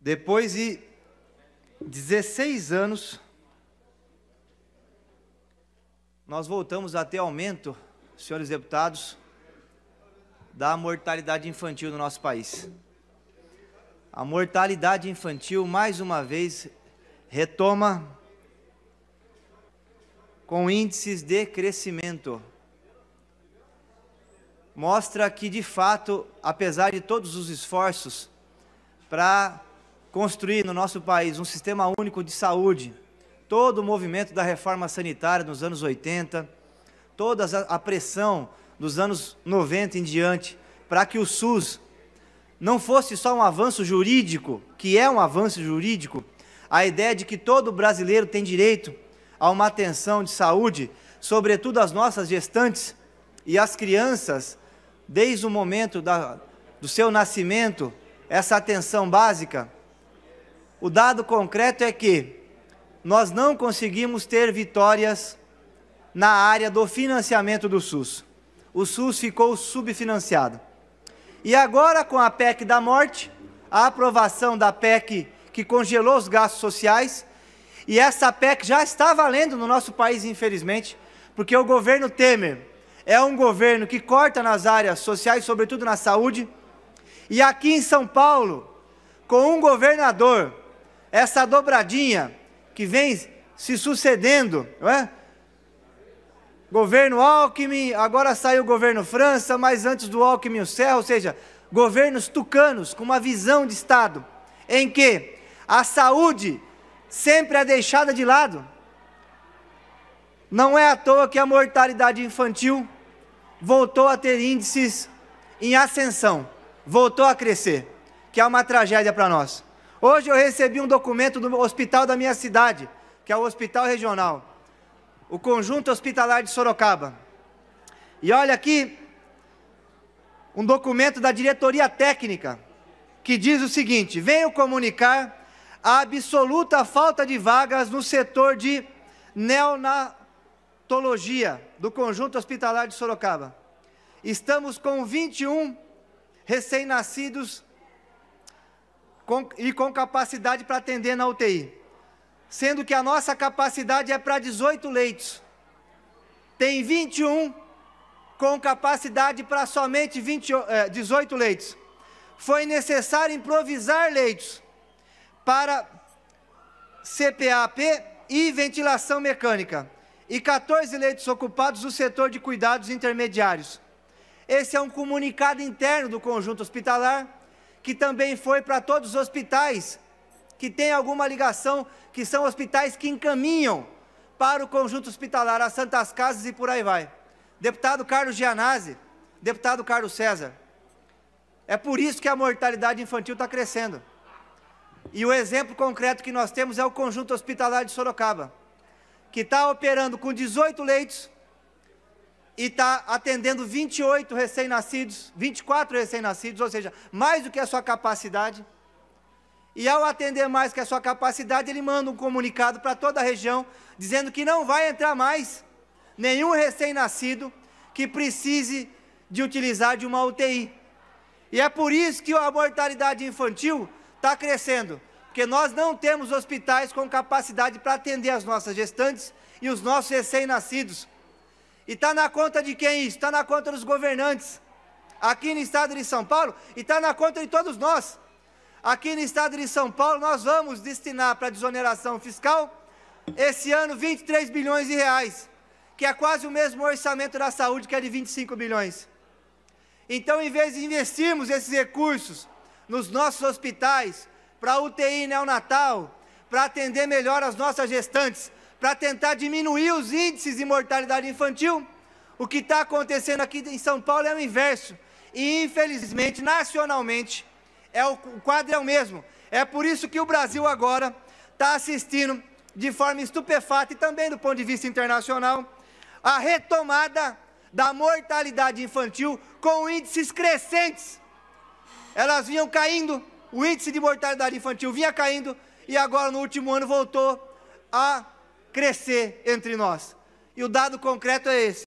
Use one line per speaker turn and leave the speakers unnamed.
Depois de 16 anos, nós voltamos a ter aumento, senhores deputados, da mortalidade infantil no nosso país. A mortalidade infantil, mais uma vez, retoma com índices de crescimento. Mostra que, de fato, apesar de todos os esforços para construir no nosso país um sistema único de saúde, todo o movimento da reforma sanitária nos anos 80, toda a pressão dos anos 90 em diante, para que o SUS não fosse só um avanço jurídico, que é um avanço jurídico, a ideia de que todo brasileiro tem direito a uma atenção de saúde, sobretudo as nossas gestantes e as crianças, desde o momento da, do seu nascimento, essa atenção básica, o dado concreto é que nós não conseguimos ter vitórias na área do financiamento do SUS. O SUS ficou subfinanciado. E agora, com a PEC da morte, a aprovação da PEC que congelou os gastos sociais, e essa PEC já está valendo no nosso país, infelizmente, porque o governo Temer é um governo que corta nas áreas sociais, sobretudo na saúde, e aqui em São Paulo, com um governador essa dobradinha que vem se sucedendo, não é? Governo Alckmin, agora saiu o governo França, mas antes do Alckmin o Serra, ou seja, governos tucanos com uma visão de Estado, em que a saúde sempre é deixada de lado. Não é à toa que a mortalidade infantil voltou a ter índices em ascensão, voltou a crescer, que é uma tragédia para nós. Hoje eu recebi um documento do hospital da minha cidade, que é o Hospital Regional, o Conjunto Hospitalar de Sorocaba. E olha aqui um documento da diretoria técnica que diz o seguinte: venho comunicar a absoluta falta de vagas no setor de neonatologia do Conjunto Hospitalar de Sorocaba. Estamos com 21 recém-nascidos com, e com capacidade para atender na UTI. Sendo que a nossa capacidade é para 18 leitos. Tem 21 com capacidade para somente 20, 18 eh, leitos. Foi necessário improvisar leitos para CPAP e ventilação mecânica e 14 leitos ocupados do setor de cuidados intermediários. Esse é um comunicado interno do conjunto hospitalar que também foi para todos os hospitais que têm alguma ligação, que são hospitais que encaminham para o conjunto hospitalar, as Santas Casas e por aí vai. Deputado Carlos Gianazzi, deputado Carlos César, é por isso que a mortalidade infantil está crescendo. E o exemplo concreto que nós temos é o conjunto hospitalar de Sorocaba, que está operando com 18 leitos, e está atendendo 28 recém-nascidos, 24 recém-nascidos, ou seja, mais do que a sua capacidade. E ao atender mais que a sua capacidade, ele manda um comunicado para toda a região, dizendo que não vai entrar mais nenhum recém-nascido que precise de utilizar de uma UTI. E é por isso que a mortalidade infantil está crescendo, porque nós não temos hospitais com capacidade para atender as nossas gestantes e os nossos recém-nascidos e está na conta de quem isso? Está na conta dos governantes. Aqui no estado de São Paulo, e está na conta de todos nós. Aqui no estado de São Paulo, nós vamos destinar para desoneração fiscal, esse ano, 23 bilhões de reais, que é quase o mesmo orçamento da saúde, que é de 25 bilhões. Então, em vez de investirmos esses recursos nos nossos hospitais, para UTI neonatal, para atender melhor as nossas gestantes, para tentar diminuir os índices de mortalidade infantil. O que está acontecendo aqui em São Paulo é o inverso. E, infelizmente, nacionalmente, é o, o quadro é o mesmo. É por isso que o Brasil agora está assistindo de forma estupefata e também do ponto de vista internacional a retomada da mortalidade infantil com índices crescentes. Elas vinham caindo, o índice de mortalidade infantil vinha caindo e agora no último ano voltou a crescer entre nós. E o dado concreto é esse.